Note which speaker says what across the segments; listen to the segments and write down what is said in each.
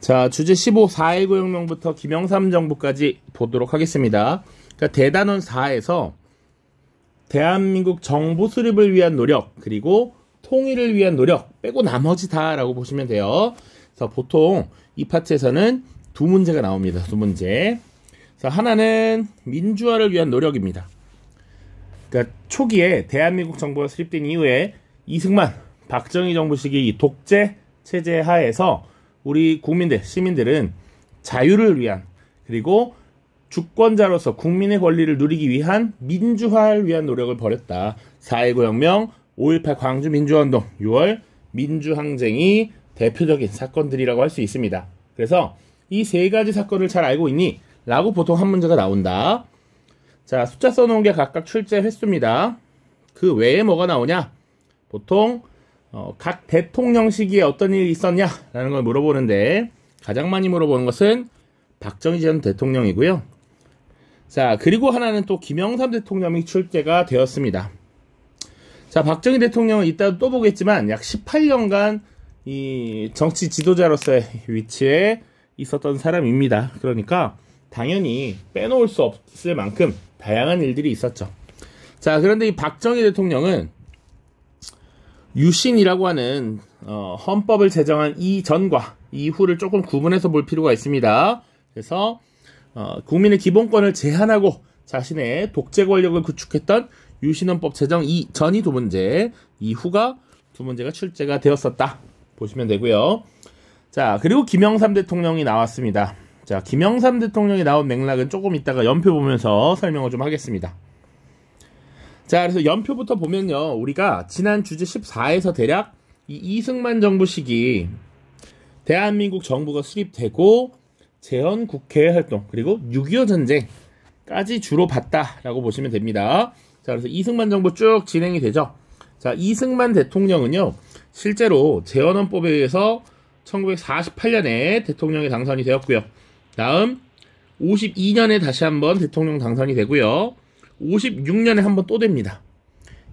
Speaker 1: 자, 주제 15, 4.19 혁명부터 김영삼 정부까지 보도록 하겠습니다. 그러니까 대단원 4에서 대한민국 정부 수립을 위한 노력, 그리고 통일을 위한 노력 빼고 나머지 다라고 보시면 돼요. 그래서 보통 이 파트에서는 두 문제가 나옵니다. 두 문제. 하나는 민주화를 위한 노력입니다. 그러니까 초기에 대한민국 정부가 수립된 이후에 이승만, 박정희 정부 시기 독재 체제 하에서 우리 국민들, 시민들은 자유를 위한 그리고 주권자로서 국민의 권리를 누리기 위한 민주화를 위한 노력을 벌였다. 4.19 혁명, 5.18 광주민주화운동, 6월 민주항쟁이 대표적인 사건들이라고 할 수 있습니다. 그래서 이 세 가지 사건을 잘 알고 있니? 라고 보통 한 문제가 나온다. 자, 숫자 써놓은 게 각각 출제 횟수입니다. 그 외에 뭐가 나오냐? 보통 어, 각 대통령 시기에 어떤 일이 있었냐라는 걸 물어보는데 가장 많이 물어보는 것은 박정희 전 대통령이고요. 자, 그리고 하나는 또 김영삼 대통령이 출제가 되었습니다. 자, 박정희 대통령은 이따 또 보겠지만 약 18년간 이 정치 지도자로서의 위치에 있었던 사람입니다. 그러니까 당연히 빼놓을 수 없을 만큼 다양한 일들이 있었죠. 자, 그런데 이 박정희 대통령은 유신이라고 하는 어, 헌법을 제정한 이전과 이후를 조금 구분해서 볼 필요가 있습니다. 그래서 어, 국민의 기본권을 제한하고 자신의 독재 권력을 구축했던 유신헌법 제정 이전이 두 문제, 이후가 두 문제가 출제가 되었었다. 보시면 되고요. 자, 그리고 김영삼 대통령이 나왔습니다. 자, 김영삼 대통령이 나온 맥락은 조금 이따가 연표 보면서 설명을 좀 하겠습니다. 자, 그래서 연표부터 보면요. 우리가 지난 주제 14에서 대략 이 이승만 정부 시기 대한민국 정부가 수립되고 재헌 국회 활동 그리고 6.25 전쟁까지 주로 봤다라고 보시면 됩니다. 자, 그래서 이승만 정부 쭉 진행이 되죠. 자, 이승만 대통령은요. 실제로 재헌헌법에 의해서 1948년에 대통령이 당선이 되었고요. 다음 52년에 다시 한번 대통령 당선이 되고요. 56년에 한 번 또 됩니다.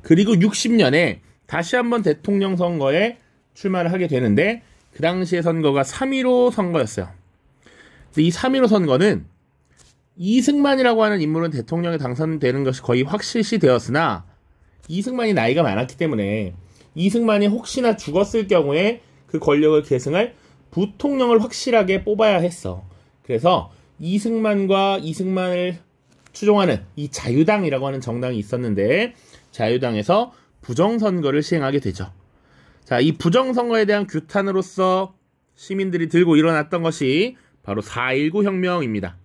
Speaker 1: 그리고 60년에 다시 한 번 대통령 선거에 출마를 하게 되는데 그 당시의 선거가 3.15 선거였어요. 이 3.15 선거는 이승만이라고 하는 인물은 대통령에 당선되는 것이 거의 확실시 되었으나 이승만이 나이가 많았기 때문에 이승만이 혹시나 죽었을 경우에 그 권력을 계승할 부통령을 확실하게 뽑아야 했어. 그래서 이승만과 이승만을 추종하는 이 자유당이라고 하는 정당이 있었는데 자유당에서 부정선거를 시행하게 되죠. 자, 이 부정선거에 대한 규탄으로서 시민들이 들고 일어났던 것이 바로 4.19 혁명입니다.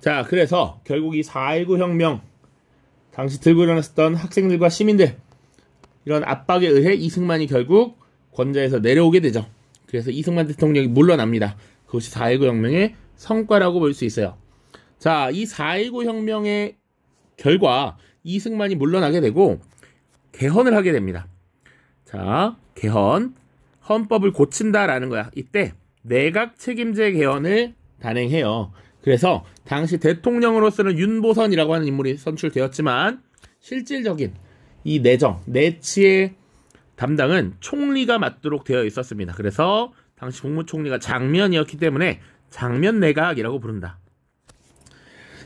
Speaker 1: 자, 그래서 결국 이 4.19 혁명, 당시 들고 일어났던 학생들과 시민들, 이런 압박에 의해 이승만이 결국 권좌에서 내려오게 되죠. 그래서 이승만 대통령이 물러납니다. 그것이 4.19 혁명의 성과라고 볼 수 있어요. 자, 이 4.19 혁명의 결과 이승만이 물러나게 되고 개헌을 하게 됩니다. 자, 개헌. 헌법을 고친다라는 거야. 이때 내각 책임제 개헌을 단행해요. 그래서 당시 대통령으로서는 윤보선이라고 하는 인물이 선출되었지만 실질적인 이 내정, 내치의 담당은 총리가 맡도록 되어 있었습니다. 그래서 당시 국무총리가 장면이었기 때문에 장면 내각이라고 부른다.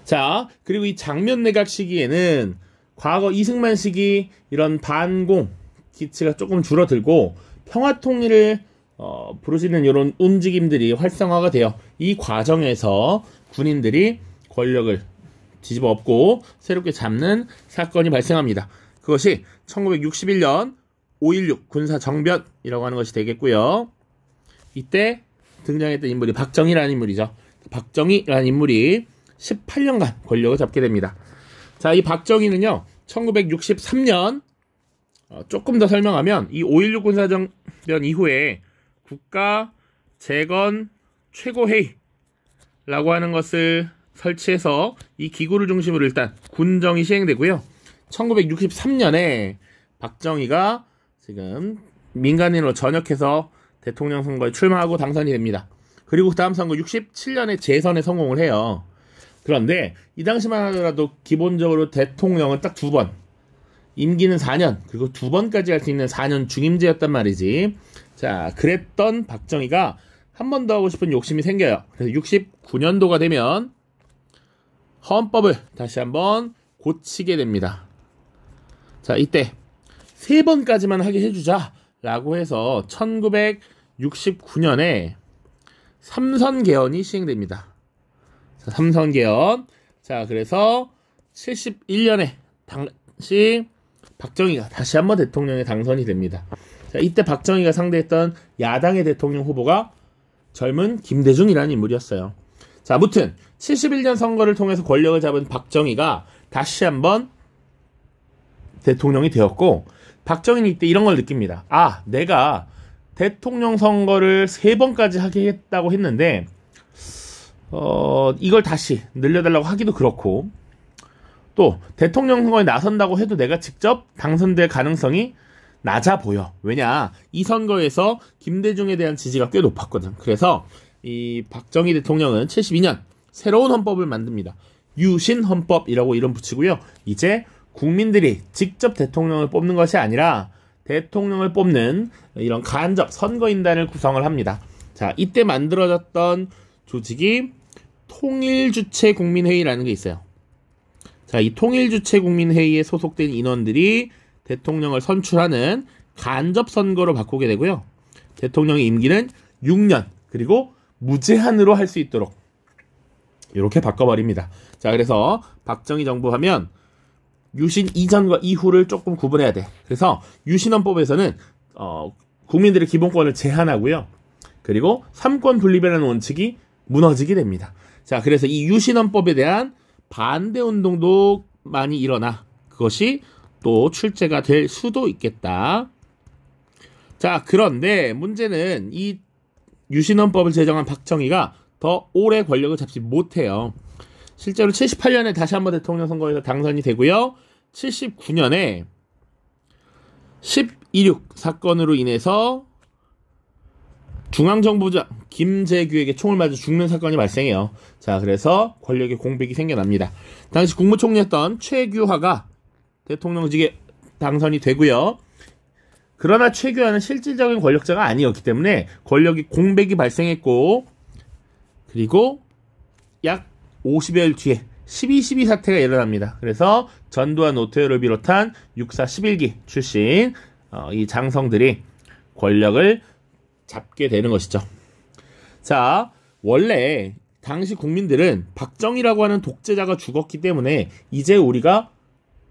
Speaker 1: 자, 그리고 이 장면 내각 시기에는 과거 이승만 시기 이런 반공 기치가 조금 줄어들고 평화 통일을 어, 부르짖는 이런 움직임들이 활성화가 되어 이 과정에서 군인들이 권력을 뒤집어 엎고 새롭게 잡는 사건이 발생합니다. 그것이 1961년 5.16 군사정변이라고 하는 것이 되겠고요. 이때 등장했던 인물이 박정희라는 인물이죠. 박정희라는 인물이 18년간 권력을 잡게 됩니다. 자, 이 박정희는요, 1963년, 어, 조금 더 설명하면, 이 5.16 군사정변 이후에 국가 재건 최고회의라고 하는 것을 설치해서 이 기구를 중심으로 일단 군정이 시행되고요. 1963년에 박정희가 지금 민간인으로 전역해서 대통령 선거에 출마하고 당선이 됩니다. 그리고 그 다음 선거 67년에 재선에 성공을 해요. 그런데 이 당시만 하더라도 기본적으로 대통령은 딱 두 번, 임기는 4년, 그리고 두 번까지 할 수 있는 4년 중임제였단 말이지. 자, 그랬던 박정희가 한 번 더 하고 싶은 욕심이 생겨요. 그래서 69년도가 되면 헌법을 다시 한번 고치게 됩니다. 자, 이때 세 번까지만 하게 해주자. 라고 해서 1969년에 삼선 개헌이 시행됩니다. 삼선 개헌. 자, 그래서 71년에 당시 박정희가 다시 한번 대통령에 당선이 됩니다. 자, 이때 박정희가 상대했던 야당의 대통령 후보가 젊은 김대중이라는 인물이었어요. 자, 무튼 71년 선거를 통해서 권력을 잡은 박정희가 다시 한번 대통령이 되었고 박정희는 이때 이런 걸 느낍니다. 아, 내가 대통령 선거를 세 번까지 하겠다고 했는데 어, 이걸 다시 늘려달라고 하기도 그렇고 또 대통령 선거에 나선다고 해도 내가 직접 당선될 가능성이 낮아 보여. 왜냐 이 선거에서 김대중에 대한 지지가 꽤 높았거든. 그래서 이 박정희 대통령은 72년 새로운 헌법을 만듭니다. 유신 헌법이라고 이름 붙이고요. 이제 국민들이 직접 대통령을 뽑는 것이 아니라 대통령을 뽑는 이런 간접 선거인단을 구성을 합니다. 자, 이때 만들어졌던 조직이 통일주체 국민회의라는 게 있어요. 자, 이 통일주체 국민회의에 소속된 인원들이 대통령을 선출하는 간접선거로 바꾸게 되고요. 대통령의 임기는 6년, 그리고 무제한으로 할 수 있도록 이렇게 바꿔버립니다. 자, 그래서 박정희 정부 하면 유신 이전과 이후를 조금 구분해야 돼. 그래서 유신헌법에서는 어, 국민들의 기본권을 제한하고요. 그리고 삼권 분립이라는 원칙이 무너지게 됩니다. 자, 그래서 이 유신헌법에 대한 반대 운동도 많이 일어나 그것이 또 출제가 될 수도 있겠다. 자, 그런데 문제는 이 유신헌법을 제정한 박정희가 더 오래 권력을 잡지 못해요. 실제로 78년에 다시 한번 대통령 선거에서 당선이 되고요. 79년에 116 사건으로 인해서 중앙정보장 김재규에게 총을 맞아 죽는 사건이 발생해요. 자, 그래서 권력의 공백이 생겨납니다. 당시 국무총리였던 최규화가 대통령직에 당선이 되고요. 그러나 최규화는 실질적인 권력자가 아니었기 때문에 권력이 공백이 발생했고 그리고 약 50여일 뒤에 12.12 사태가 일어납니다. 그래서 전두환 노태우를 비롯한 6.4 11기 출신 어, 이 장성들이 권력을 잡게 되는 것이죠. 자, 원래 당시 국민들은 박정희라고 하는 독재자가 죽었기 때문에 이제 우리가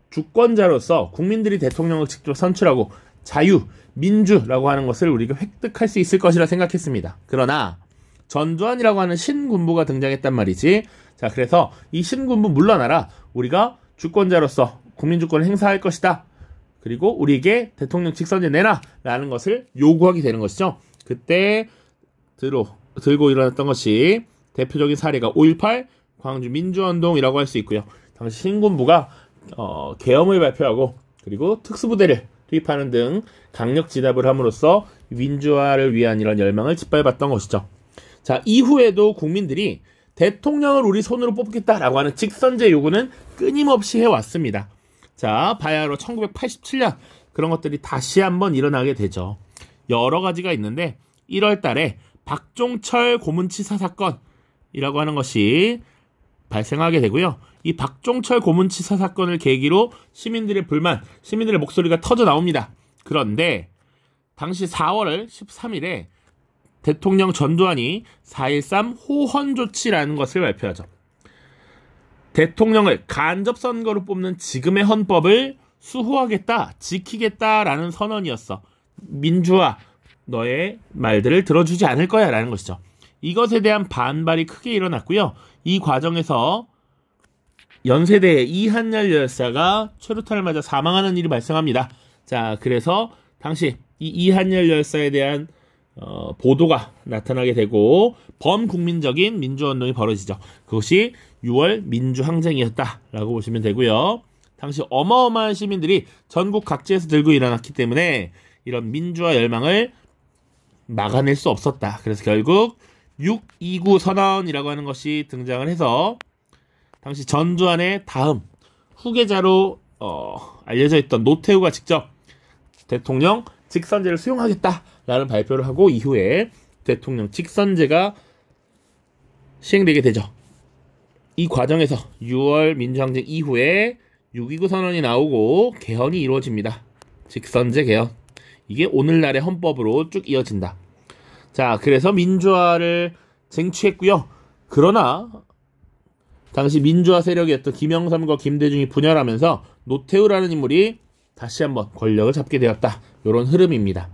Speaker 1: 주권자로서 국민들이 대통령을 직접 선출하고 자유, 민주라고 하는 것을 우리가 획득할 수 있을 것이라 생각했습니다. 그러나 전두환이라고 하는 신군부가 등장했단 말이지. 자, 그래서 이 신군부 물러나라. 우리가 주권자로서 국민주권을 행사할 것이다. 그리고 우리에게 대통령 직선제 내라. 라는 것을 요구하게 되는 것이죠. 그때 들어, 들고 일어났던 것이 대표적인 사례가 5.18 광주 민주운동이라고 할 수 있고요. 당시 신군부가 어, 계엄을 발표하고 그리고 특수부대를 투입하는 등 강력 진압을 함으로써 민주화를 위한 이런 열망을 짓밟았던 것이죠. 자 이후에도 국민들이 대통령을 우리 손으로 뽑겠다라고 하는 직선제 요구는 끊임없이 해왔습니다. 자 바야흐로 1987년 그런 것들이 다시 한번 일어나게 되죠. 여러 가지가 있는데 1월 달에 박종철 고문치사 사건이라고 하는 것이 발생하게 되고요. 이 박종철 고문치사 사건을 계기로 시민들의 불만, 시민들의 목소리가 터져 나옵니다. 그런데 당시 4월 13일에 대통령 전두환이 4.13 호헌 조치라는 것을 발표하죠. 대통령을 간접 선거로 뽑는 지금의 헌법을 수호하겠다, 지키겠다라는 선언이었어. 민주화 너의 말들을 들어주지 않을 거야라는 것이죠. 이것에 대한 반발이 크게 일어났고요. 이 과정에서 연세대 이한열 열사가 최루탄을 맞아 사망하는 일이 발생합니다. 자, 그래서 당시 이 이한열 열사에 대한 어, 보도가 나타나게 되고 범국민적인 민주운동이 화 벌어지죠. 그것이 6월 민주항쟁이었다라고 보시면 되고요. 당시 어마어마한 시민들이 전국 각지에서 들고 일어났기 때문에 이런 민주화 열망을 막아낼 수 없었다. 그래서 결국 629 선언이라고 하는 것이 등장을 해서 당시 전두환의 다음 후계자로 어, 알려져 있던 노태우가 직접 대통령 직선제를 수용하겠다라는 발표를 하고 이후에 대통령 직선제가 시행되게 되죠. 이 과정에서 6월 민주항쟁 이후에 6.29 선언이 나오고 개헌이 이루어집니다. 직선제 개헌. 이게 오늘날의 헌법으로 쭉 이어진다. 자, 그래서 민주화를 쟁취했고요. 그러나 당시 민주화 세력이었던 김영삼과 김대중이 분열하면서 노태우라는 인물이 다시 한번 권력을 잡게 되었다. 이런 흐름입니다.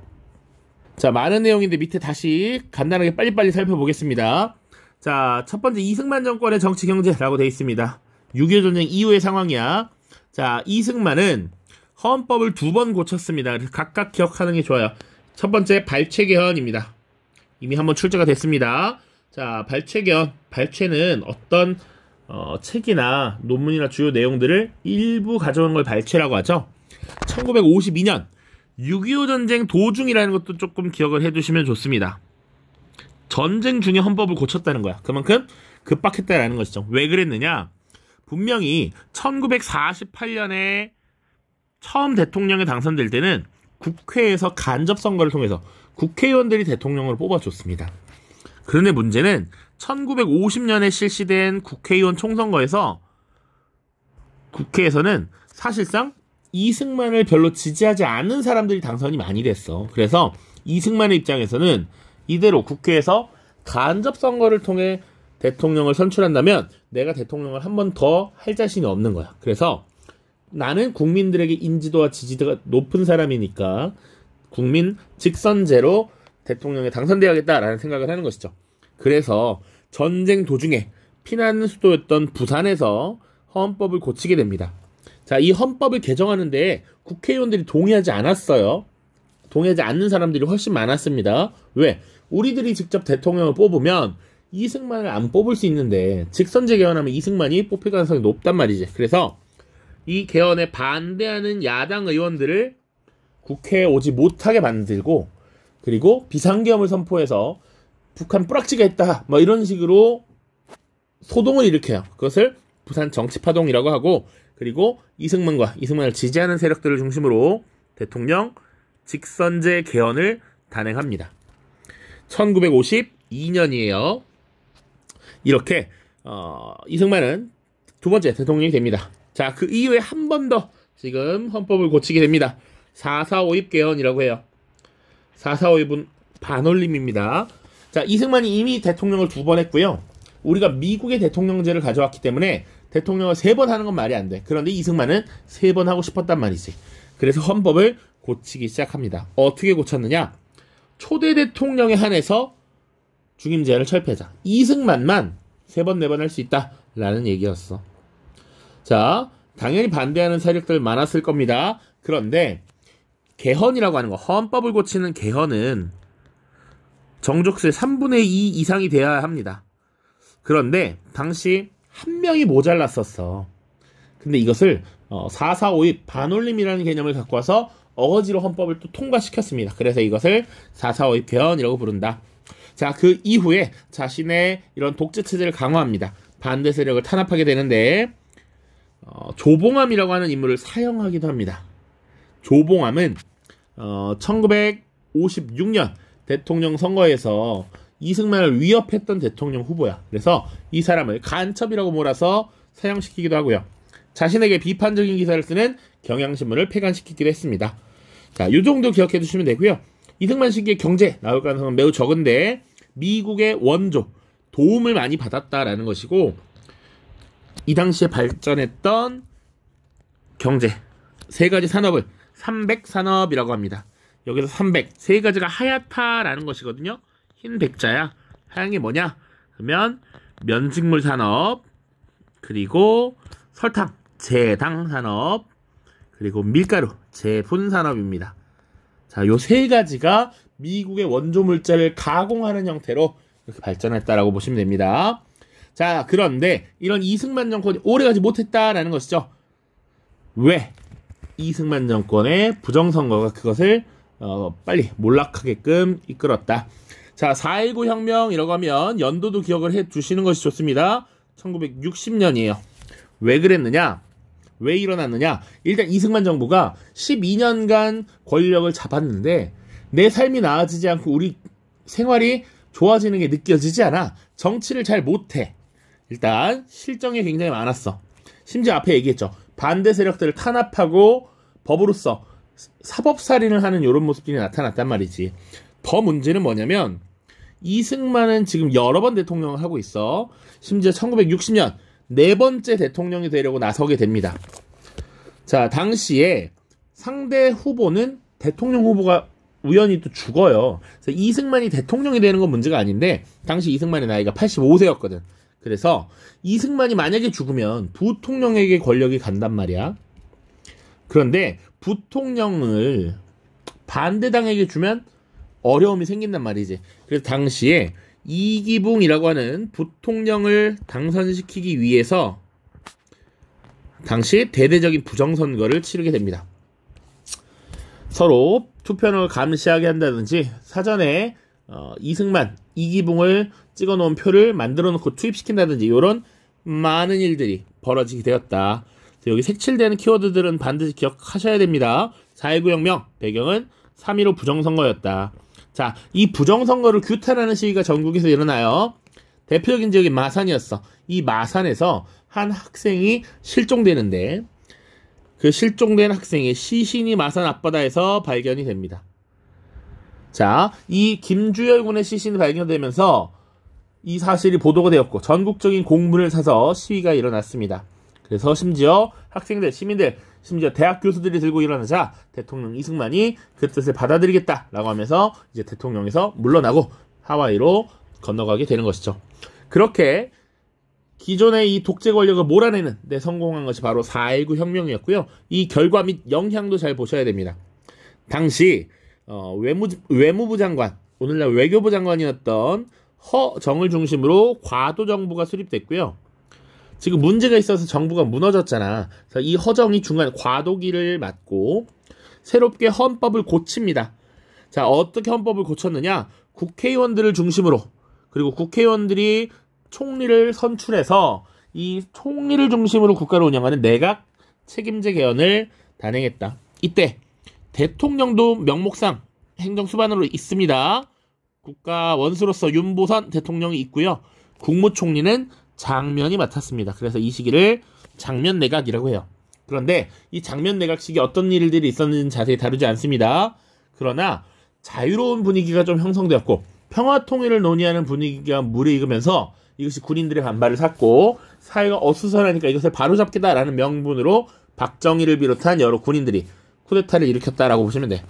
Speaker 1: 자, 많은 내용인데 밑에 다시 간단하게 빨리빨리 살펴보겠습니다. 자, 첫 번째 이승만 정권의 정치 경제라고 되어 있습니다. 6.25 전쟁 이후의 상황이야. 자, 이승만은 헌법을 두 번 고쳤습니다. 각각 기억하는 게 좋아요. 첫 번째 발췌 개헌입니다. 이미 한번 출제가 됐습니다. 자, 발췌 개헌. 발췌는 어떤 어, 책이나 논문이나 주요 내용들을 일부 가져오는 걸 발췌라고 하죠. 1952년 6.25 전쟁 도중이라는 것도 조금 기억을 해두시면 좋습니다. 전쟁 중에 헌법을 고쳤다는 거야. 그만큼 급박했다라는 것이죠. 왜 그랬느냐? 분명히 1948년에 처음 대통령에 당선될 때는 국회에서 간접 선거를 통해서 국회의원들이 대통령을 뽑아줬습니다. 그런데 문제는 1950년에 실시된 국회의원 총선거에서 국회에서는 사실상 이승만을 별로 지지하지 않는 사람들이 당선이 많이 됐어. 그래서 이승만의 입장에서는 이대로 국회에서 간접 선거를 통해 대통령을 선출한다면 내가 대통령을 한 번 더 할 자신이 없는 거야. 그래서 나는 국민들에게 인지도와 지지도가 높은 사람이니까 국민 직선제로 대통령에 당선되어야겠다라는 생각을 하는 것이죠. 그래서 전쟁 도중에 피난 수도였던 부산에서 헌법을 고치게 됩니다. 자, 이 헌법을 개정하는데 국회의원들이 동의하지 않았어요. 동의하지 않는 사람들이 훨씬 많았습니다. 왜? 우리들이 직접 대통령을 뽑으면 이승만을 안 뽑을 수 있는데 직선제 개헌하면 이승만이 뽑힐 가능성이 높단 말이지. 그래서 이 개헌에 반대하는 야당 의원들을 국회에 오지 못하게 만들고 그리고 비상계엄을 선포해서 북한 뿌락치게 했다. 뭐 이런 식으로 소동을 일으켜요. 그것을 부산 정치파동이라고 하고 그리고 이승만과 이승만을 지지하는 세력들을 중심으로 대통령 직선제 개헌을 단행합니다. 1952년이에요. 이렇게 어, 이승만은 두 번째 대통령이 됩니다. 자, 그 이후에 한 번 더 지금 헌법을 고치게 됩니다. 4452 개헌이라고 해요. 4452분 반올림입니다. 자, 이승만이 이미 대통령을 두 번 했고요. 우리가 미국의 대통령제를 가져왔기 때문에 대통령을 세 번 하는 건 말이 안 돼. 그런데 이승만은 세 번 하고 싶었단 말이지. 그래서 헌법을 고치기 시작합니다. 어떻게 고쳤느냐? 초대 대통령에 한해서 중임제를 철폐하자. 이승만만 세 번, 네 번 할 수 있다. 라는 얘기였어. 자, 당연히 반대하는 세력들 많았을 겁니다. 그런데 개헌이라고 하는 거, 헌법을 고치는 개헌은 정족수의 3분의 2 이상이 돼야 합니다. 그런데 당시 한 명이 모자랐었어. 근데 이것을 어, 4452 반올림이라는 개념을 갖고 와서 어거지로 헌법을 또 통과시켰습니다. 그래서 이것을 4452 개헌이라고 부른다. 자, 그 이후에 자신의 이런 독재 체제를 강화합니다. 반대 세력을 탄압하게 되는데 어, 조봉암이라고 하는 인물을 사형하기도 합니다. 조봉암은 어, 1956년 대통령 선거에서 이승만을 위협했던 대통령 후보야. 그래서 이 사람을 간첩이라고 몰아서 사형시키기도 하고요. 자신에게 비판적인 기사를 쓰는 경향신문을 폐간시키기도 했습니다. 자, 이 정도 기억해 두시면 되고요. 이승만 씨의 경제 나올 가능성은 매우 적은데 미국의 원조 도움을 많이 받았다라는 것이고 이 당시에 발전했던 경제 세 가지 산업을 300 산업이라고 합니다. 여기서 300세 가지가 하얗다라는 것이거든요. 흰 백자야. 하얀 게 뭐냐? 그러면 면직물 산업 그리고 설탕 제당 산업 그리고 밀가루 제분 산업입니다. 자, 요 세 가지가 미국의 원조 물자를 가공하는 형태로 이렇게 발전했다라고 보시면 됩니다. 자, 그런데 이런 이승만 정권이 오래가지 못했다라는 것이죠. 왜 이승만 정권의 부정선거가 그것을 어, 빨리 몰락하게끔 이끌었다. 자, 4.19 혁명이라고 하면 연도도 기억을 해주시는 것이 좋습니다. 1960년이에요. 왜 그랬느냐? 왜 일어났느냐? 일단 이승만 정부가 12년간 권력을 잡았는데 내 삶이 나아지지 않고 우리 생활이 좋아지는 게 느껴지지 않아. 정치를 잘 못해. 일단 실정이 굉장히 많았어. 심지어 앞에 얘기했죠. 반대 세력들을 탄압하고 법으로서 사법살인을 하는 이런 모습들이 나타났단 말이지. 더 문제는 뭐냐면 이승만은 지금 여러 번 대통령을 하고 있어. 심지어 1960년 네 번째 대통령이 되려고 나서게 됩니다. 자, 당시에 상대 후보는 대통령 후보가 우연히 또 죽어요. 그래서 이승만이 대통령이 되는 건 문제가 아닌데 당시 이승만의 나이가 85세였거든. 그래서 이승만이 만약에 죽으면 부통령에게 권력이 간단 말이야. 그런데 부통령을 반대당에게 주면 어려움이 생긴단 말이지. 그래서 당시에 이기붕이라고 하는 부통령을 당선시키기 위해서 당시 대대적인 부정선거를 치르게 됩니다. 서로 투표를 감시하게 한다든지 사전에 어, 이승만, 이기붕을 찍어 놓은 표를 만들어 놓고 투입시킨다든지 이런 많은 일들이 벌어지게 되었다. 여기 색칠되는 키워드들은 반드시 기억하셔야 됩니다. 4.19 혁명 배경은 3.15 부정선거였다. 자, 이 부정선거를 규탄하는 시위가 전국에서 일어나요. 대표적인 지역이 마산이었어. 이 마산에서 한 학생이 실종되는데 그 실종된 학생의 시신이 마산 앞바다에서 발견이 됩니다. 자, 이 김주열 군의 시신이 발견되면서 이 사실이 보도가 되었고 전국적인 공문을 사서 시위가 일어났습니다. 그래서 심지어 학생들, 시민들, 심지어 대학 교수들이 들고 일어나자 대통령 이승만이 그 뜻을 받아들이겠다라고 하면서 이제 대통령에서 물러나고 하와이로 건너가게 되는 것이죠. 그렇게 기존의 이 독재 권력을 몰아내는 데 성공한 것이 바로 4.19 혁명이었고요. 이 결과 및 영향도 잘 보셔야 됩니다. 당시 어, 외무, 외무부 장관, 오늘날 외교부 장관이었던 허정을 중심으로 과도 정부가 수립됐고요. 지금 문제가 있어서 정부가 무너졌잖아. 이 허정이 중간 과도기를 맞고 새롭게 헌법을 고칩니다. 자, 어떻게 헌법을 고쳤느냐? 국회의원들을 중심으로 그리고 국회의원들이 총리를 선출해서 이 총리를 중심으로 국가를 운영하는 내각 책임제 개헌을 단행했다. 이때 대통령도 명목상 행정수반으로 있습니다. 국가 원수로서 윤보선 대통령이 있고요. 국무총리는 장면이 맡았습니다. 그래서 이 시기를 장면 내각이라고 해요. 그런데 이 장면 내각 시기 어떤 일들이 있었는지 자세히 다루지 않습니다. 그러나 자유로운 분위기가 좀 형성되었고 평화 통일을 논의하는 분위기가 무르익으면서 이것이 군인들의 반발을 샀고 사회가 어수선하니까 이것을 바로잡겠다라는 명분으로 박정희를 비롯한 여러 군인들이 쿠데타를 일으켰다라고 보시면 돼.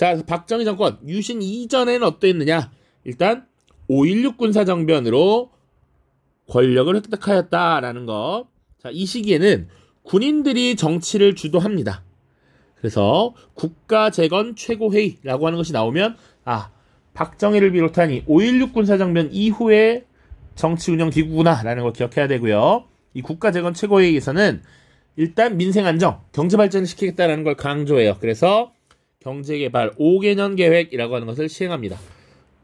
Speaker 1: 자, 박정희 정권 유신 이전에는 어떠했느냐? 일단 5.16 군사정변으로 권력을 획득하였다라는 거. 자, 이 시기에는 군인들이 정치를 주도합니다. 그래서 국가 재건 최고회의라고 하는 것이 나오면 아 박정희를 비롯한 이 5.16 군사정변 이후에 정치 운영 기구구나라는 걸 기억해야 되고요. 이 국가 재건 최고회의에서는 일단 민생 안정, 경제 발전을 시키겠다라는 걸 강조해요. 그래서 경제개발 5개년 계획이라고 하는 것을 시행합니다.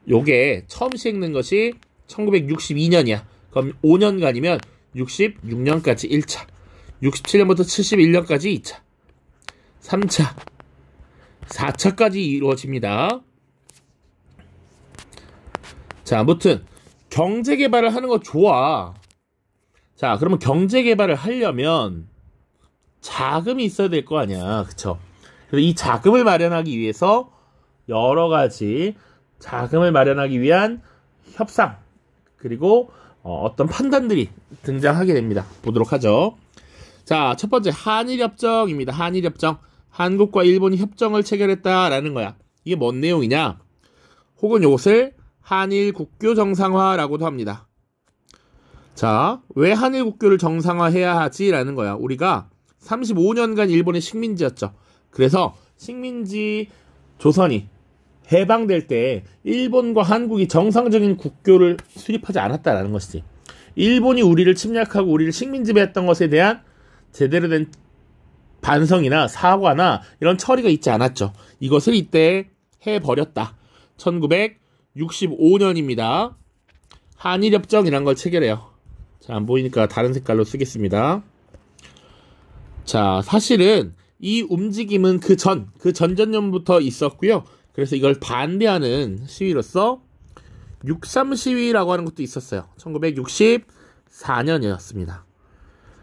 Speaker 1: 요게 처음 시행된 것이 1962년이야. 그럼 5년간이면 66년까지 1차, 67년부터 71년까지 2차, 3차, 4차까지 이루어집니다. 자, 아무튼 경제 개발을 하는 거 좋아. 자, 그러면 경제 개발을 하려면 자금이 있어야 될 거 아니야. 그쵸? 이 자금을 마련하기 위해서 여러 가지 자금을 마련하기 위한 협상 그리고 어, 어떤 판단들이 등장하게 됩니다. 보도록 하죠. 자, 첫 번째 한일 협정입니다. 한일 협정. 한국과 일본이 협정을 체결했다라는 거야. 이게 뭔 내용이냐? 혹은 이것을 한일 국교 정상화라고도 합니다. 자, 왜 한일 국교를 정상화해야 하지라는 거야. 우리가 35년간 일본의 식민지였죠. 그래서 식민지 조선이 해방될 때 일본과 한국이 정상적인 국교를 수립하지 않았다라는 것이지. 일본이 우리를 침략하고 우리를 식민지 배했던 것에 대한 제대로 된 반성이나 사과나 이런 처리가 있지 않았죠. 이것을 이때 해버렸다. 1965년입니다. 한일협정이란 걸 체결해요. 잘안 보이니까 다른 색깔로 쓰겠습니다. 자, 사실은 이 움직임은 그 전, 그 전전년부터 있었고요. 그래서 이걸 반대하는 시위로서 63 시위라고 하는 것도 있었어요. 1964년이었습니다.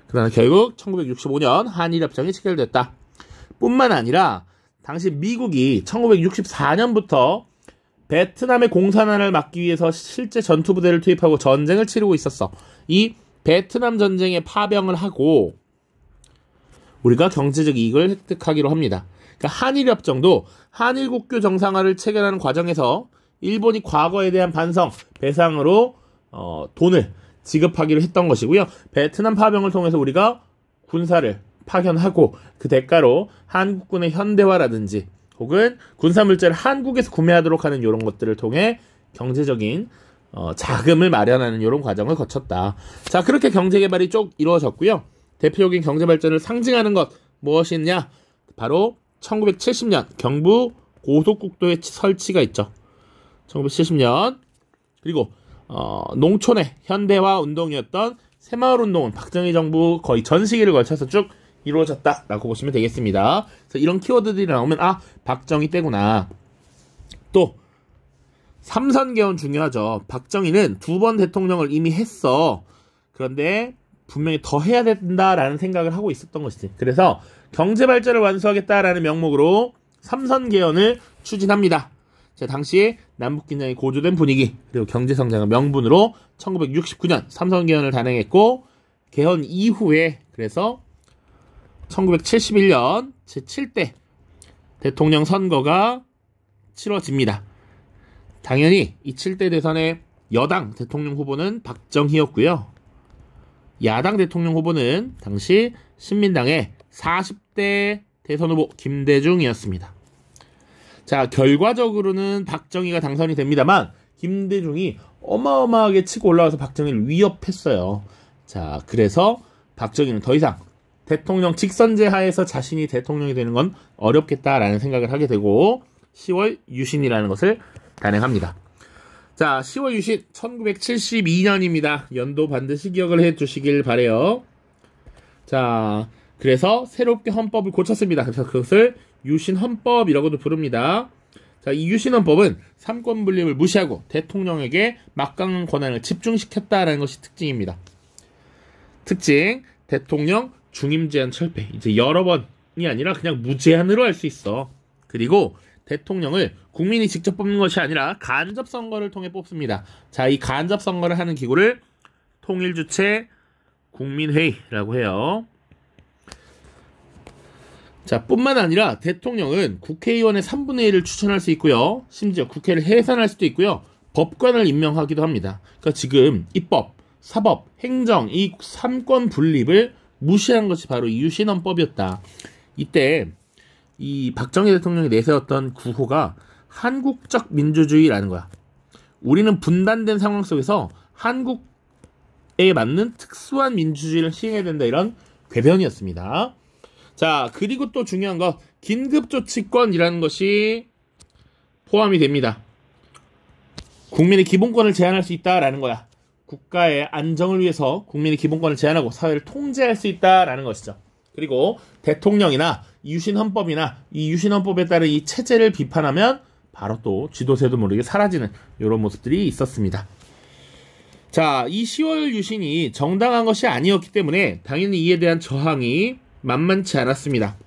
Speaker 1: 그러나 결국 1965년 한일협정이 체결됐다. 뿐만 아니라 당시 미국이 1964년부터 베트남의 공산화를 막기 위해서 실제 전투부대를 투입하고 전쟁을 치르고 있었어. 이 베트남 전쟁에 파병을 하고 우리가 경제적 이익을 획득하기로 합니다. 그러니까 한일협정도 한일국교 정상화를 체결하는 과정에서 일본이 과거에 대한 반성, 배상으로 어, 돈을 지급하기로 했던 것이고요. 베트남 파병을 통해서 우리가 군사를 파견하고 그 대가로 한국군의 현대화라든지 혹은 군사물자를 한국에서 구매하도록 하는 이런 것들을 통해 경제적인 어, 자금을 마련하는 이런 과정을 거쳤다. 자, 그렇게 경제개발이 쭉 이루어졌고요. 대표적인 경제 발전을 상징하는 것 무엇이냐? 바로 1970년 경부 고속국도의 설치가 있죠. 1970년 그리고 어, 농촌의 현대화 운동이었던 새마을 운동은 박정희 정부 거의 전 시기를 걸쳐서 쭉 이루어졌다라고 보시면 되겠습니다. 그래서 이런 키워드들이 나오면 아 박정희 때구나. 또 삼선 개헌 중요하죠. 박정희는 두 번 대통령을 이미 했어. 그런데 분명히 더 해야 된다라는 생각을 하고 있었던 것이지. 그래서 경제 발전을 완수하겠다라는 명목으로 삼선 개헌을 추진합니다. 자, 당시 남북 긴장이 고조된 분위기 그리고 경제 성장을 명분으로 1969년 삼선 개헌을 단행했고 개헌 이후에 그래서 1971년 제7대 대통령 선거가 치러집니다. 당연히 이 7대 대선의 여당 대통령 후보는 박정희였고요. 야당 대통령 후보는 당시 신민당의 40대 대선 후보 김대중이었습니다. 자, 결과적으로는 박정희가 당선이 됩니다만 김대중이 어마어마하게 치고 올라와서 박정희를 위협했어요. 자, 그래서 박정희는 더 이상 대통령 직선제 하에서 자신이 대통령이 되는 건 어렵겠다라는 생각을 하게 되고 10월 유신이라는 것을 단행합니다. 자, 10월 유신 1972년입니다. 연도 반드시 기억을 해 주시길 바래요. 자, 그래서 새롭게 헌법을 고쳤습니다. 그래서 그것을 유신 헌법이라고도 부릅니다. 자, 이 유신 헌법은 삼권 분립을 무시하고 대통령에게 막강한 권한을 집중시켰다라는 것이 특징입니다. 특징, 대통령 중임 제한 철폐. 이제 여러 번이 아니라 그냥 무제한으로 할 수 있어. 그리고 대통령을 국민이 직접 뽑는 것이 아니라 간접 선거를 통해 뽑습니다. 자, 이 간접 선거를 하는 기구를 통일 주체 국민회의라고 해요. 자, 뿐만 아니라 대통령은 국회의원의 3분의 1을 추천할 수 있고요. 심지어 국회를 해산할 수도 있고요. 법관을 임명하기도 합니다. 그러니까 지금 입법, 사법, 행정 이 3권 분립을 무시한 것이 바로 유신헌법이었다 이때 이 박정희 대통령이 내세웠던 구호가 한국적 민주주의라는 거야. 우리는 분단된 상황 속에서 한국에 맞는 특수한 민주주의를 시행해야 된다 이런 궤변이었습니다. 자, 그리고 또 중요한 거 긴급조치권이라는 것이 포함이 됩니다. 국민의 기본권을 제한할 수 있다라는 거야. 국가의 안정을 위해서 국민의 기본권을 제한하고 사회를 통제할 수 있다라는 것이죠. 그리고 대통령이나 유신 헌법이나 이 유신 헌법에 따른 이 체제를 비판하면 바로 또 지도세도 모르게 사라지는 이런 모습들이 있었습니다. 자, 이 10월 유신이 정당한 것이 아니었기 때문에 당연히 이에 대한 저항이 만만치 않았습니다.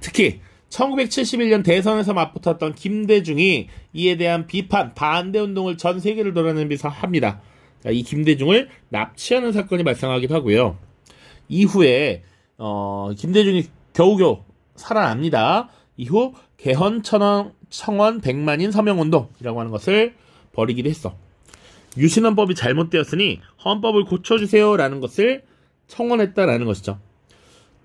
Speaker 1: 특히 1971년 대선에서 맞붙었던 김대중이 이에 대한 비판, 반대 운동을 전 세계를 돌아다니면서 합니다. 자, 그러니까 이 김대중을 납치하는 사건이 발생하기도 하고요. 이후에 어, 김대중이 겨우겨우 살아납니다. 이후 개헌 천원 청원 백만인 서명 운동이라고 하는 것을 벌이기도 했어. 유신헌법이 잘못되었으니 헌법을 고쳐주세요라는 것을 청원했다라는 것이죠.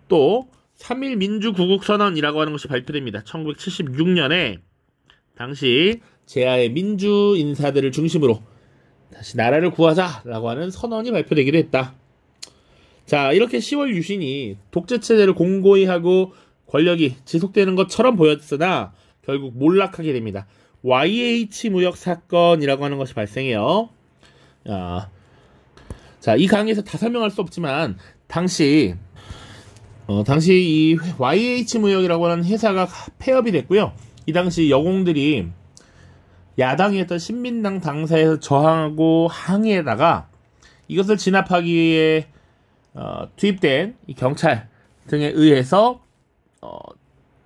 Speaker 1: 또 3일 민주구국 선언이라고 하는 것이 발표됩니다. 1976년에 당시 제하의 민주 인사들을 중심으로 다시 나라를 구하자라고 하는 선언이 발표되기도 했다. 자, 이렇게 10월 유신이 독재 체제를 공고히 하고 권력이 지속되는 것처럼 보였으나 결국 몰락하게 됩니다. YH 무역 사건이라고 하는 것이 발생해요. 아, 자, 이 강의에서 다 설명할 수 없지만 당시 어, 당시 이 YH 무역이라고 하는 회사가 폐업이 됐고요. 이 당시 여공들이 야당이 었던 신민당 당사에서 저항하고 항의에다가 이것을 진압하기 위해 어, 투입된 경찰 등에 의해서 어,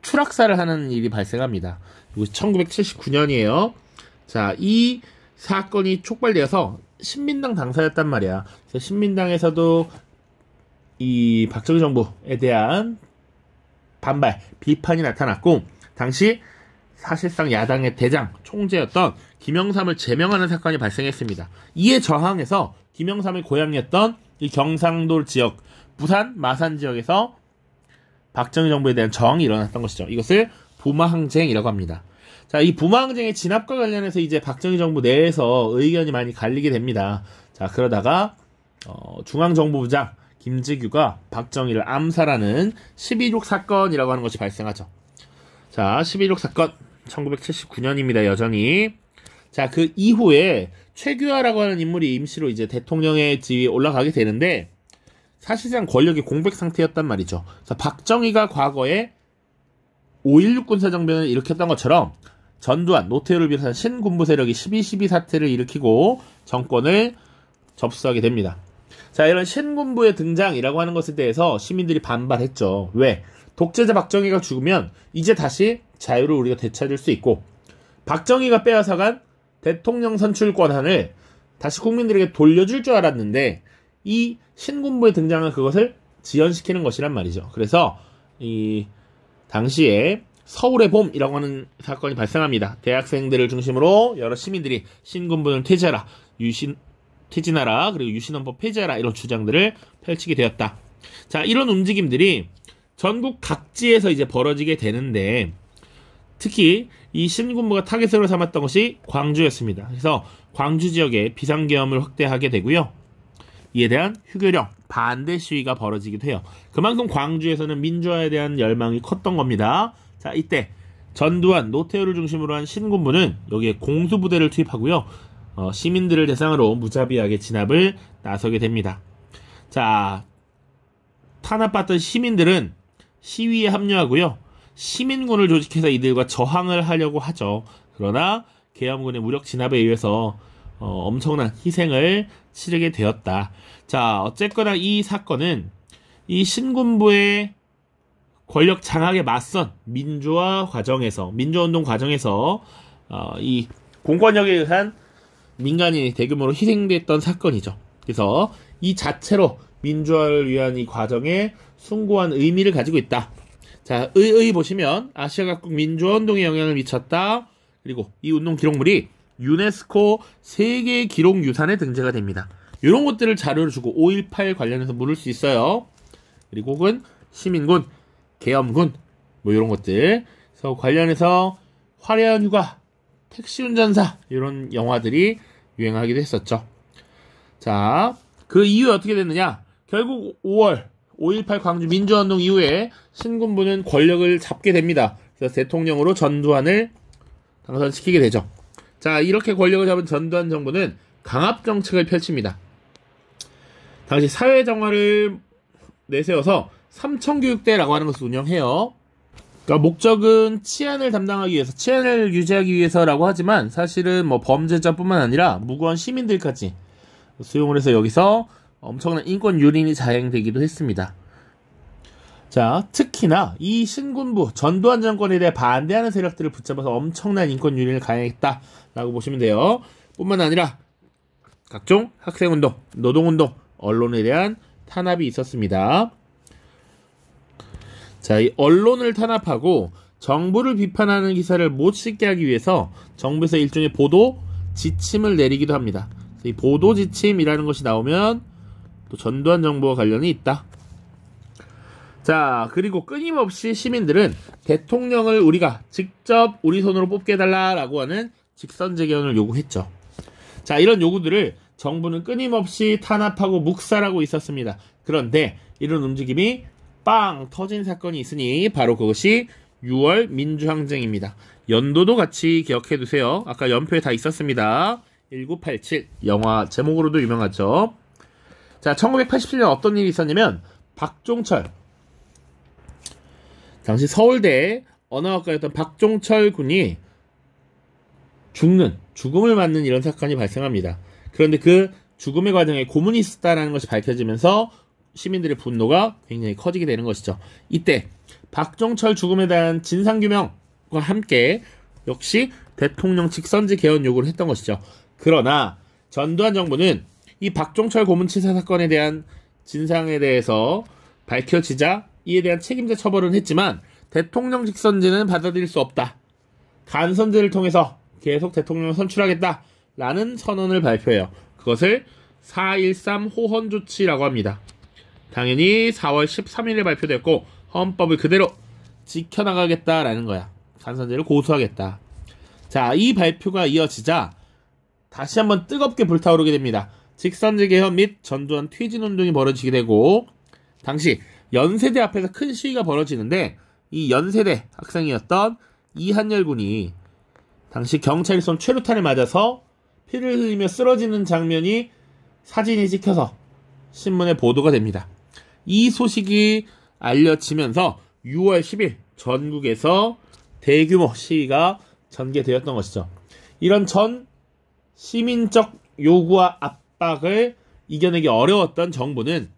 Speaker 1: 추락사를 하는 일이 발생합니다. 그리고 1979년이에요. 자, 이 사건이 촉발되어서 신민당 당사였단 말이야. 그래서 신민당에서도 이 박정희 정부에 대한 반발, 비판이 나타났고, 당시 사실상 야당의 대장, 총재였던 김영삼을 제명하는 사건이 발생했습니다. 이에 저항해서 김영삼의 고향이었던 이 경상도 지역, 부산, 마산 지역에서 박정희 정부에 대한 저항이 일어났던 것이죠. 이것을 부마항쟁이라고 합니다. 자, 이 부마항쟁의 진압과 관련해서 이제 박정희 정부 내에서 의견이 많이 갈리게 됩니다. 자, 그러다가 어, 중앙정보부장 김지규가 박정희를 암살하는 12.6 사건이라고 하는 것이 발생하죠. 자, 12.6 사건 1979년입니다. 여전히. 자, 그 이후에 최규하라고 하는 인물이 임시로 이제 대통령의 지위에 올라가게 되는데 사실상 권력이 공백 상태였단 말이죠. 자, 박정희가 과거에 5.16 군사정변을 일으켰던 것처럼 전두환, 노태우를 비롯한 신군부 세력이 12.12 사태를 일으키고 정권을 접수하게 됩니다. 자, 이런 신군부의 등장이라고 하는 것에 대해서 시민들이 반발했죠. 왜? 독재자 박정희가 죽으면 이제 다시 자유를 우리가 되찾을 수 있고 박정희가 빼앗아간 대통령 선출 권한을 다시 국민들에게 돌려줄 줄 알았는데 이신군부의등장은 그것을 지연시키는 것이란 말이죠. 그래서 이 당시에 서울의 봄이라고 하는 사건이 발생합니다. 대학생들을 중심으로 여러 시민들이 신군부를 퇴제하라, 유신 퇴진하라, 그리고 유신헌법 폐지하라 이런 주장들을 펼치게 되었다. 자, 이런 움직임들이 전국 각지에서 이제 벌어지게 되는데 특히 이 신군부가 타겟으로 삼았던 것이 광주였습니다. 그래서 광주 지역의 비상계엄을 확대하게 되고요. 이에 대한 휴교령 반대 시위가 벌어지기도 해요. 그만큼 광주에서는 민주화에 대한 열망이 컸던 겁니다. 자, 이때 전두환, 노태우를 중심으로 한 신군부는 여기에 공수부대를 투입하고요. 어, 시민들을 대상으로 무자비하게 진압을 나서게 됩니다. 자, 탄압받던 시민들은 시위에 합류하고요. 시민군을 조직해서 이들과 저항을 하려고 하죠. 그러나 계엄군의 무력 진압에 의해서 어, 엄청난 희생을 치르게 되었다. 자, 어쨌거나 이 사건은 이 신군부의 권력 장악에 맞선 민주화 과정에서 민주운동 과정에서 어, 이 공권력에 의한 민간인이 대규모로 희생됐던 사건이죠. 그래서 이 자체로 민주화를 위한 이 과정에 숭고한 의미를 가지고 있다. 자, 의의 보시면 아시아 각국 민주화운동에 영향을 미쳤다. 그리고 이 운동 기록물이 유네스코 세계 기록 유산에 등재가 됩니다. 이런 것들을 자료를 주고 5.18 관련해서 물을 수 있어요. 그리고 혹은 시민군, 계엄군 뭐 이런 것들. 그래서 관련해서 화려한 휴가, 택시 운전사 이런 영화들이 유행하기도 했었죠. 자, 그 이후에 어떻게 됐느냐? 결국 5월 5.18 광주 민주화운동 이후에 신군부는 권력을 잡게 됩니다. 그래서 대통령으로 전두환을 당선시키게 되죠. 자, 이렇게 권력을 잡은 전두환 정부는 강압 정책을 펼칩니다. 당시 사회 정화를 내세워서 삼청교육대라고 하는 것을 운영해요. 그러니까 목적은 치안을 담당하기 위해서, 치안을 유지하기 위해서라고 하지만 사실은 뭐 범죄자뿐만 아니라 무고한 시민들까지 수용을 해서 여기서 엄청난 인권 유린이 자행되기도 했습니다. 자, 특히나 이 신군부 전두환 정권에 대해 반대하는 세력들을 붙잡아서 엄청난 인권 유린을 가행했다라고 보시면 돼요. 뿐만 아니라 각종 학생운동, 노동운동, 언론에 대한 탄압이 있었습니다. 자, 이 언론을 탄압하고 정부를 비판하는 기사를 못 싣게 하기 위해서 정부에서 일종의 보도 지침을 내리기도 합니다. 이 보도 지침이라는 것이 나오면 또 전두환 정부와 관련이 있다. 자, 그리고 끊임없이 시민들은 대통령을 우리가 직접 우리 손으로 뽑게달라라고 해 하는 직선제견을 요구했죠. 자, 이런 요구들을 정부는 끊임없이 탄압하고 묵살하고 있었습니다. 그런데 이런 움직임이 빵 터진 사건이 있으니 바로 그것이 6월 민주항쟁입니다. 연도도 같이 기억해 두세요. 아까 연표에 다 있었습니다. 1987 영화 제목으로도 유명하죠. 자, 1987년 어떤 일이 있었냐면 박종철 당시 서울대 언어학과였던 박종철 군이 죽는 죽음을 맞는 이런 사건이 발생합니다. 그런데 그 죽음의 과정에 고문이 있었다라는 것이 밝혀지면서 시민들의 분노가 굉장히 커지게 되는 것이죠. 이때 박종철 죽음에 대한 진상 규명과 함께 역시 대통령 직선제 개헌 요구를 했던 것이죠. 그러나 전두환 정부는 이 박종철 고문치사 사건에 대한 진상에 대해서 밝혀지자 이에 대한 책임자 처벌은 했지만 대통령 직선제는 받아들일 수 없다. 간선제를 통해서 계속 대통령을 선출하겠다. 라는 선언을 발표해요. 그것을 4.13 호헌 조치라고 합니다. 당연히 4월 13일에 발표됐고 헌법을 그대로 지켜나가겠다라는 거야. 간선제를 고수하겠다. 자, 이 발표가 이어지자 다시 한번 뜨겁게 불타오르게 됩니다. 직선제 개헌 및 전두환 퇴진 운동이 벌어지게 되고 당시 연세대 앞에서 큰 시위가 벌어지는데 이 연세대 학생이었던 이한열 군이 당시 경찰이 쏜 최루탄을 맞아서 피를 흘리며 쓰러지는 장면이 사진이 찍혀서 신문에 보도가 됩니다. 이 소식이 알려지면서 6월 10일 전국에서 대규모 시위가 전개되었던 것이죠. 이런 전 시민적 요구와 압박 압박을 이겨내기 어려웠던 정부는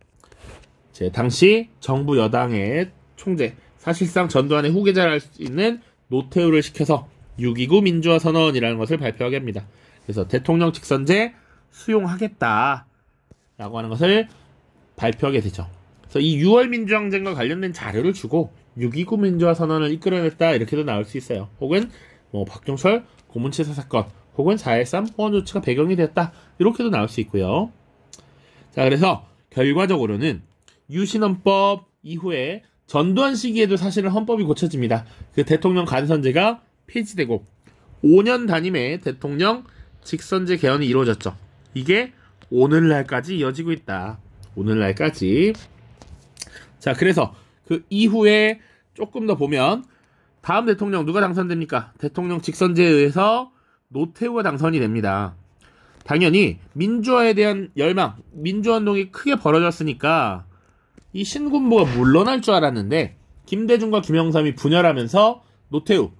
Speaker 1: 당시 정부 여당의 총재, 사실상 전두환의 후계자를 할수 있는 노태우를 시켜서 6.29 민주화 선언이라는 것을 발표하게 합니다. 그래서 대통령 직선제 수용하겠다라고 하는 것을 발표하게 되죠. 그래서 이 6월 민주항쟁과 관련된 자료를 주고 6.29 민주화 선언을 이끌어냈다 이렇게도 나올 수 있어요. 혹은 뭐 박종철 고문치사 사건 혹은 413 보안 조치가 배경이 됐다. 이렇게도 나올 수 있고요. 자, 그래서 결과적으로는 유신헌법 이후에 전두환 시기에도 사실은 헌법이 고쳐집니다. 그 대통령 간선제가 폐지되고 5년 단임의 대통령 직선제 개헌이 이루어졌죠. 이게 오늘날까지 이어지고 있다. 오늘날까지. 자, 그래서 그 이후에 조금 더 보면 다음 대통령 누가 당선됩니까? 대통령 직선제에 의해서 노태우가 당선이 됩니다. 당연히 민주화에 대한 열망, 민주화운동이 크게 벌어졌으니까 이 신군부가 물러날 줄 알았는데 김대중과 김영삼이 분열하면서 노태우,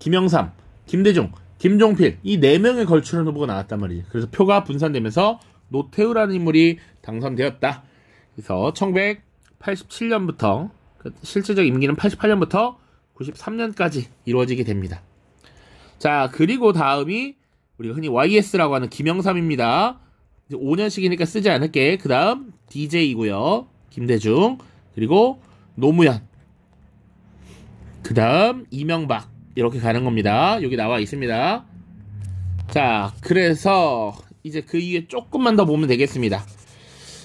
Speaker 1: 김영삼, 김대중, 김종필 이 네 명의 걸출한 후보가 나왔단 말이지. 그래서 표가 분산되면서 노태우라는 인물이 당선되었다. 그래서 1987년부터 그 실질적 임기는 88년부터 93년까지 이루어지게 됩니다. 자, 그리고 다음이 우리가 흔히 YS라고 하는 김영삼입니다. 이제 5년씩이니까 쓰지 않을게. 그 다음 DJ이고요. 김대중. 그리고 노무현. 그 다음 이명박. 이렇게 가는 겁니다. 여기 나와 있습니다. 자, 그래서 이제 그 이후에 조금만 더 보면 되겠습니다.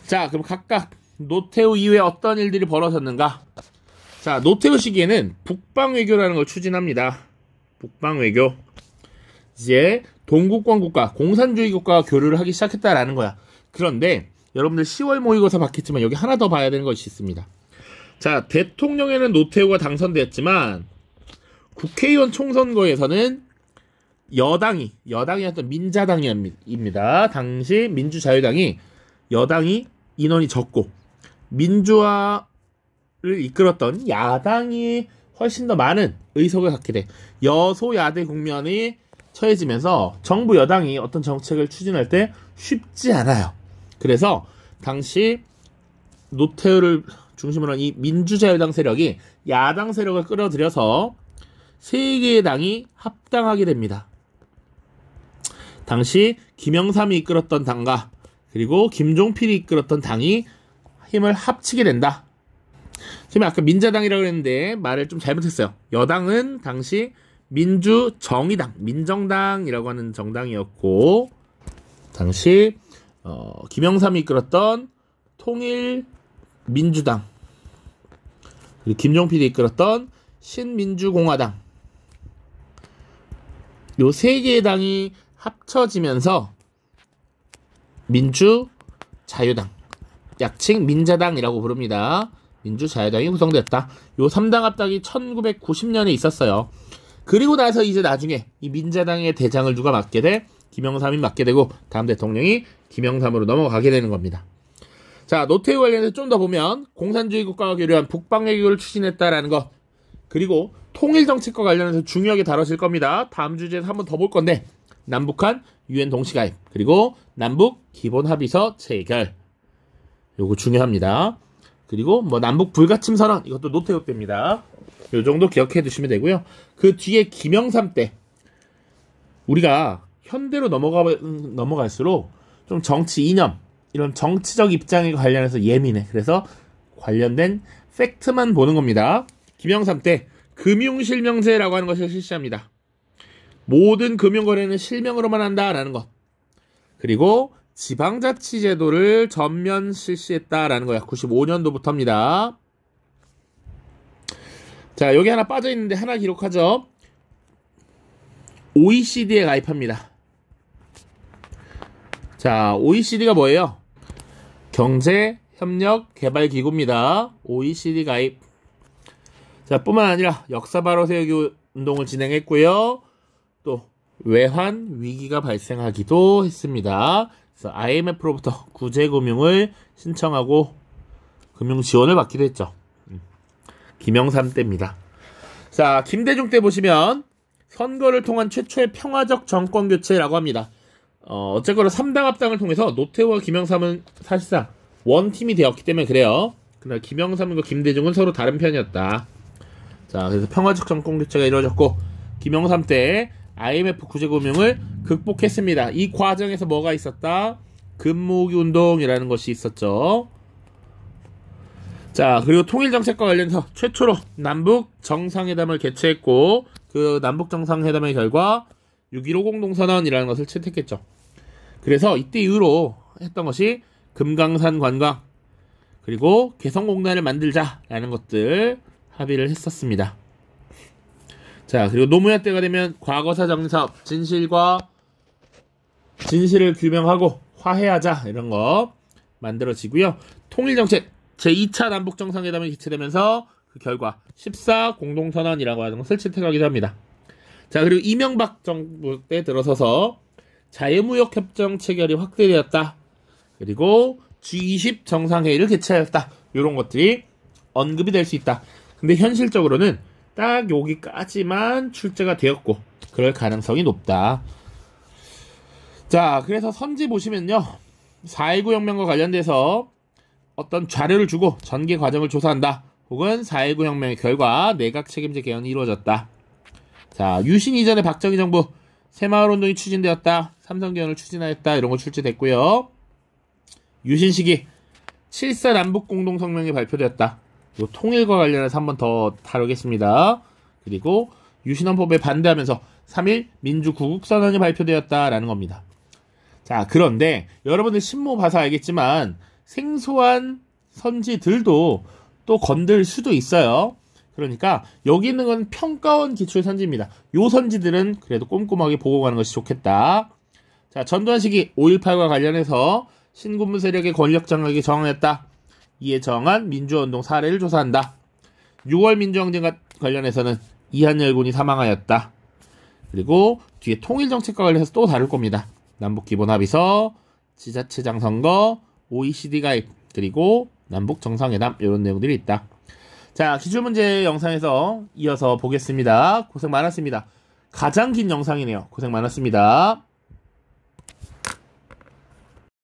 Speaker 1: 자, 그럼 각각 노태우 이후에 어떤 일들이 벌어졌는가? 자, 노태우 시기에는 북방외교라는 걸 추진합니다. 북방외교. 이제 동국권 국가, 공산주의 국가와 교류를 하기 시작했다라는 거야. 그런데 여러분들 10월 모의고사 봤겠지만 여기 하나 더 봐야 되는 것이 있습니다. 자, 대통령에는 노태우가 당선되었지만 국회의원 총선거에서는 여당이 여당이었던 민자당입니다. 당시 민주자유당이 여당이 인원이 적고 민주화를 이끌었던 야당이 훨씬 더 많은 의석을 갖게 돼 여소야대 국면이 처해지면서 정부 여당이 어떤 정책을 추진할 때 쉽지 않아요. 그래서 당시 노태우를 중심으로 한 이 민주자유당 세력이 야당 세력을 끌어들여서 세 개의 당이 합당하게 됩니다. 당시 김영삼이 이끌었던 당과 그리고 김종필이 이끌었던 당이 힘을 합치게 된다. 지금 아까 민자당이라고 했는데 말을 좀 잘못했어요. 여당은 당시 민주정의당, 민정당이라고 하는 정당이었고 당시 어, 김영삼이 이끌었던 통일민주당 그리고 김종필이 이끌었던 신민주공화당 요 세 개의 당이 합쳐지면서 민주자유당 약칭 민자당이라고 부릅니다. 민주자유당이 구성됐다. 요 3당 합당이 1990년에 있었어요. 그리고 나서 이제 나중에 이 민자당의 대장을 누가 맡게 돼? 김영삼이 맡게 되고 다음 대통령이 김영삼으로 넘어가게 되는 겁니다. 자, 노태우 관련해서 좀 더 보면 공산주의 국가와 교류한 북방 외교를 추진했다라는 것 그리고 통일 정책과 관련해서 중요하게 다뤄질 겁니다. 다음 주제에서 한번 더 볼 건데 남북한 유엔 동시 가입 그리고 남북 기본 합의서 체결 요거 중요합니다. 그리고 뭐 남북 불가침 선언 이것도 노태우 때입니다. 요 정도 기억해 두시면 되고요. 그 뒤에 김영삼 때 우리가 현대로 넘어가 넘어갈수록 좀 정치 이념 이런 정치적 입장에 관련해서 예민해. 그래서 관련된 팩트만 보는 겁니다. 김영삼 때 금융실명제라고 하는 것을 실시합니다. 모든 금융거래는 실명으로만 한다라는 것. 그리고 지방자치제도를 전면 실시했다라는 거야. 95년도부터입니다. 자, 여기 하나 빠져 있는데 하나 기록하죠. OECD에 가입합니다. 자, OECD가 뭐예요? 경제 협력 개발 기구입니다. OECD 가입. 자, 뿐만 아니라 역사 바로 세우기 운동을 진행했고요. 또 외환 위기가 발생하기도 했습니다. 그래서 IMF로부터 구제금융을 신청하고 금융 지원을 받기도 했죠. 음. 김영삼 때입니다. 자, 김대중 때 보시면 선거를 통한 최초의 평화적 정권 교체라고 합니다. 어, 어쨌거나 3당 합당을 통해서 노태우와 김영삼은 사실상 원팀이 되었기 때문에 그래요. 그러나 김영삼과 김대중은 서로 다른 편이었다. 자, 그래서 평화적 정권 교체가 이루어졌고 김영삼 때 IMF 구제금융을 극복했습니다. 이 과정에서 뭐가 있었다? 금모기 운동이라는 것이 있었죠. 자, 그리고 통일정책과 관련해서 최초로 남북 정상회담을 개최했고, 그 남북 정상회담의 결과 6.15 공동선언이라는 것을 채택했죠. 그래서 이때 이후로 했던 것이 금강산 관광, 그리고 개성공단을 만들자라는 것들 합의를 했었습니다. 자, 그리고 노무현 때가 되면 과거사 정립사업, 진실과 진실을 규명하고 화해하자 이런 거 만들어지고요. 통일정책 제2차 남북정상회담이 개최되면서그 결과 14 공동선언이라고 하는 것을 채택하기도 합니다. 자, 그리고 이명박 정부 때 들어서서 자유무역 협정 체결이 확대되었다. 그리고 G20 정상회의를 개최하였다. 이런 것들이 언급이 될 수 있다. 근데 현실적으로는 딱 여기까지만 출제가 되었고 그럴 가능성이 높다. 자, 그래서 선지 보시면요. 4.19 혁명과 관련돼서 어떤 자료를 주고 전개 과정을 조사한다. 혹은 4.19 혁명의 결과 내각 책임제 개헌이 이루어졌다. 자, 유신 이전에 박정희 정부 새마을 운동이 추진되었다. 삼성 개헌을 추진하였다. 이런 거 출제됐고요. 유신 시기 7사 남북 공동 성명이 발표되었다. 요 통일과 관련해서 한 번 더 다루겠습니다. 그리고 유신헌법에 반대하면서 3일 민주 구국선언이 발표되었다라는 겁니다. 자, 그런데 여러분들 신모 봐서 알겠지만 생소한 선지들도 또 건들 수도 있어요. 그러니까 여기 있는 건 평가원 기출 선지입니다. 요 선지들은 그래도 꼼꼼하게 보고 가는 것이 좋겠다. 자, 전두환 시기 5.18과 관련해서 신군부 세력의 권력 장악이 정황했다. 이에 정한 민주운동 사례를 조사한다. 6월 민주항쟁과 관련해서는 이한열 군이 사망하였다. 그리고 뒤에 통일정책과 관련해서 또 다룰 겁니다. 남북기본합의서, 지자체장 선거, OECD 가입, 그리고 남북 정상회담 이런 내용들이 있다. 자 기출문제 영상에서 이어서 보겠습니다. 고생 많았습니다. 가장 긴 영상이네요. 고생 많았습니다.